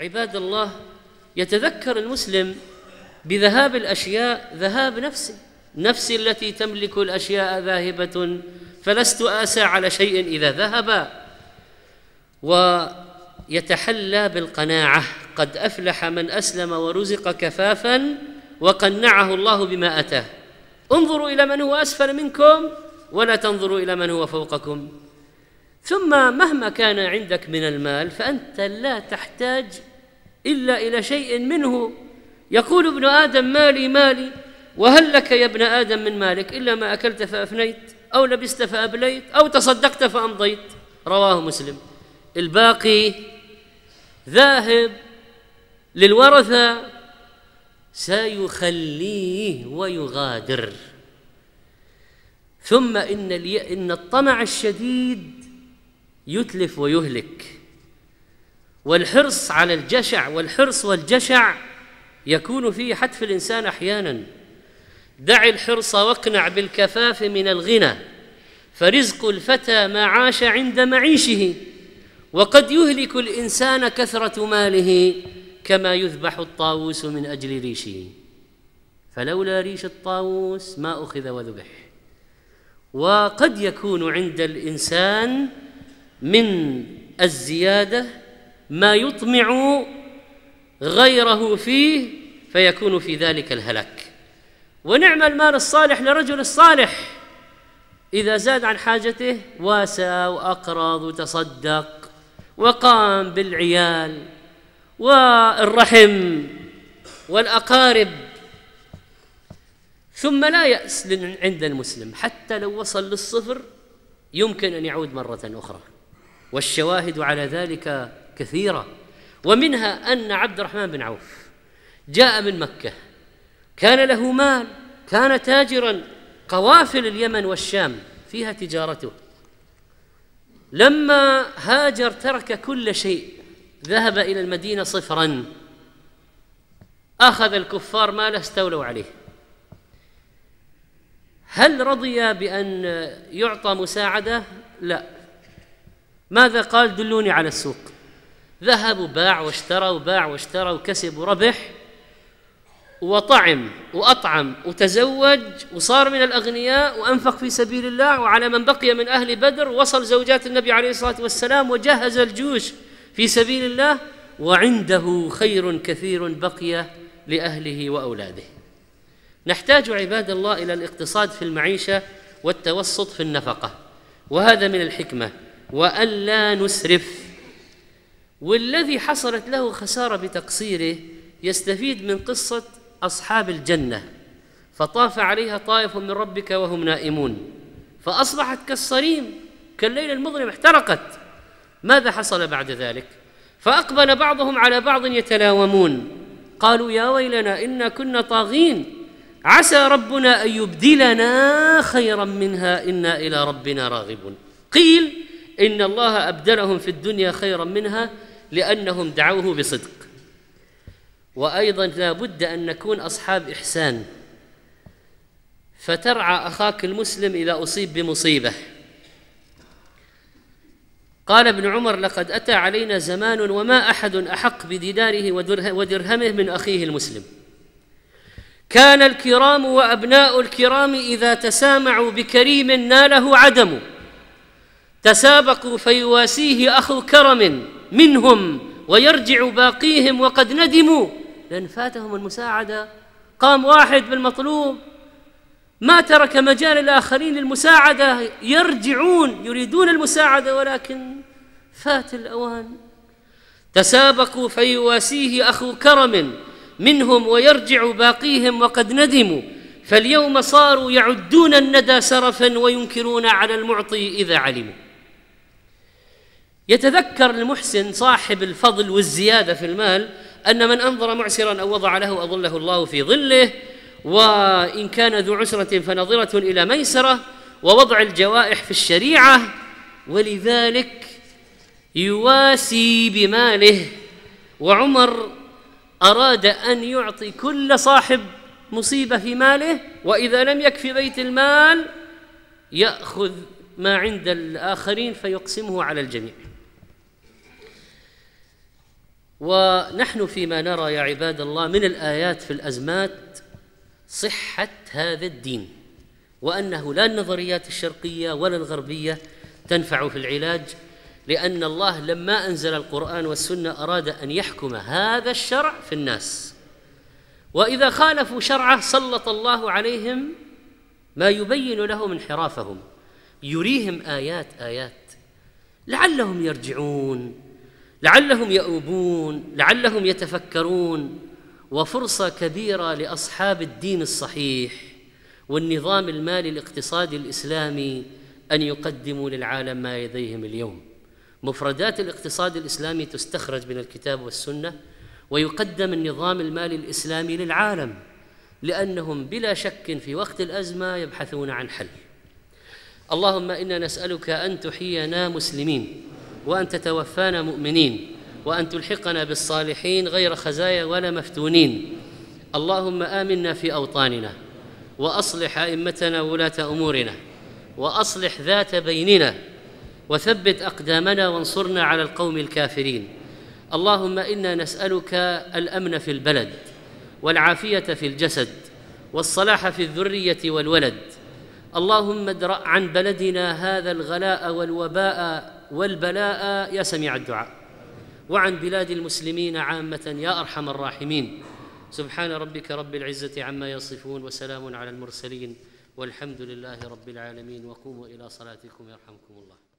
عباد الله يتذكر المسلم بذهاب الاشياء ذهاب نفسي نفسي التي تملك الاشياء ذاهبه فلست اسى على شيء اذا ذهب ويتحلى بالقناعه قد افلح من اسلم ورزق كفافا وقنعه الله بما اتاه انظروا الى من هو اسفل منكم ولا تنظروا الى من هو فوقكم ثم مهما كان عندك من المال فأنت لا تحتاج إلا إلى شيء منه يقول ابن آدم مالي مالي وهل لك يا ابن آدم من مالك إلا ما أكلت فأفنيت أو لبست فأبليت أو تصدقت فأمضيت رواه مسلم الباقي ذاهب للورثة سيخليه ويغادر ثم إن, إن الطمع الشديد يتلف ويهلك والحرص على الجشع والحرص والجشع يكون فيه حتف الانسان احيانا دع الحرص واقنع بالكفاف من الغنى فرزق الفتى ما عاش عند معيشه وقد يهلك الانسان كثره ماله كما يذبح الطاووس من اجل ريشه فلولا ريش الطاووس ما اخذ وذبح وقد يكون عند الانسان من الزياده ما يطمع غيره فيه فيكون في ذلك الهلاك ونعم المال الصالح لرجل الصالح إذا زاد عن حاجته واسى وأقرض وتصدق وقام بالعيال والرحم والأقارب ثم لا يأس عند المسلم حتى لو وصل للصفر يمكن أن يعود مرة أخرى والشواهد على ذلك كثيرة ومنها أن عبد الرحمن بن عوف جاء من مكة كان له مال كان تاجرا قوافل اليمن والشام فيها تجارته لما هاجر ترك كل شيء ذهب إلى المدينة صفرا أخذ الكفار ماله استولوا عليه هل رضي بأن يعطى مساعدة؟ لا ماذا قال دلوني على السوق ذهب وباع واشترى وباع واشترى وكسب وربح وطعم وأطعم وتزوج وصار من الأغنياء وأنفق في سبيل الله وعلى من بقي من أهل بدر وصل زوجات النبي عليه الصلاة والسلام وجهز الجيوش في سبيل الله وعنده خير كثير بقي لأهله وأولاده نحتاج عباد الله إلى الاقتصاد في المعيشة والتوسط في النفقة وهذا من الحكمة وألا نسرف والذي حصلت له خسارة بتقصيره يستفيد من قصة أصحاب الجنة فطاف عليها طائف من ربك وهم نائمون فأصبحت كالصريم كالليل المظلم احترقت ماذا حصل بعد ذلك فأقبل بعضهم على بعض يتلاومون قالوا يا ويلنا إنا كنا طاغين عسى ربنا أن يبدلنا خيرا منها إنا إلى ربنا راغبون قيل إن الله أبدلهم في الدنيا خيرا منها لأنهم دعوه بصدق وأيضا لا بد أن نكون أصحاب إحسان فترعى أخاك المسلم إذا أصيب بمصيبة قال ابن عمر لقد أتى علينا زمان وما أحد أحق بديداره ودرهمه من أخيه المسلم كان الكرام وأبناء الكرام إذا تسامعوا بكريم ناله عدمه تسابقوا فيواسيه أخو كرم منهم ويرجع باقيهم وقد ندموا لأن فاتهم المساعدة قام واحد بالمطلوب ما ترك مجال الآخرين للمساعدة يرجعون يريدون المساعدة ولكن فات الأوان تسابقوا فيواسيه أخو كرم منهم ويرجع باقيهم وقد ندموا فاليوم صاروا يعدون الندى سرفا وينكرون على المعطي إذا علموا يتذكر المحسن صاحب الفضل والزيادة في المال أن من أنظر معسرا أو وضع له أظله الله في ظله وإن كان ذو عسرة فنظرة إلى ميسرة ووضع الجوائح في الشريعة ولذلك يواسي بماله وعمر أراد أن يعطي كل صاحب مصيبة في ماله وإذا لم يكفي بيت المال يأخذ ما عند الآخرين فيقسمه على الجميع ونحن فيما نرى يا عباد الله من الايات في الازمات صحه هذا الدين وانه لا النظريات الشرقيه ولا الغربيه تنفع في العلاج لان الله لما انزل القران والسنه اراد ان يحكم هذا الشرع في الناس واذا خالفوا شرعه سلط الله عليهم ما يبين لهم انحرافهم يريهم ايات ايات لعلهم يرجعون لعلهم يؤوبون لعلهم يتفكرون وفرصه كبيره لاصحاب الدين الصحيح والنظام المالي الاقتصادي الاسلامي ان يقدموا للعالم ما يديهم اليوم مفردات الاقتصاد الاسلامي تستخرج من الكتاب والسنه ويقدم النظام المالي الاسلامي للعالم لانهم بلا شك في وقت الازمه يبحثون عن حل اللهم انا نسالك ان تحيينا مسلمين وأن تتوفانا مؤمنين وأن تلحقنا بالصالحين غير خزايا ولا مفتونين اللهم آمنا في أوطاننا وأصلح أئمتنا ولاة أمورنا وأصلح ذات بيننا وثبت أقدامنا وانصرنا على القوم الكافرين اللهم إنا نسألك الأمن في البلد والعافية في الجسد والصلاح في الذرية والولد اللهم ادرأ عن بلدنا هذا الغلاء والوباء والبلاء يا سميع الدعاء وعن بلاد المسلمين عامة يا أرحم الراحمين سبحان ربك رب العزة عما يصفون وسلام على المرسلين والحمد لله رب العالمين وقوموا إلى صلاتكم يرحمكم الله